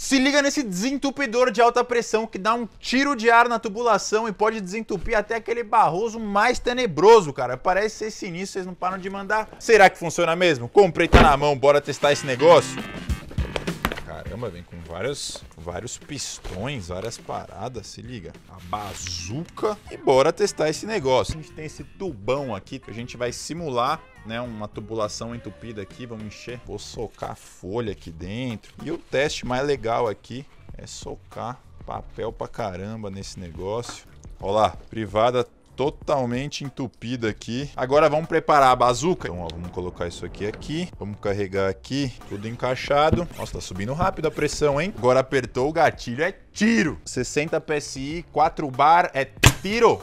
Se liga nesse desentupidor de alta pressão que dá um tiro de ar na tubulação e pode desentupir até aquele barroso mais tenebroso, cara. Parece ser sinistro, vocês não param de mandar. Será que funciona mesmo? Comprei, tá na mão, bora testar esse negócio. Caramba, vem com vários, vários pistões, várias paradas, se liga. A bazuca. E bora testar esse negócio. A gente tem esse tubão aqui que a gente vai simular né, uma tubulação entupida aqui, vamos encher. Vou socar folha aqui dentro. E o teste mais legal aqui é socar papel pra caramba nesse negócio. Olha lá, privada totalmente entupida aqui. Agora vamos preparar a bazuca. Então, ó, vamos colocar isso aqui aqui. Vamos carregar aqui, tudo encaixado. Nossa, tá subindo rápido a pressão, hein? Agora apertou o gatilho, é tiro. 60 PSI, 4 bar, é tiro.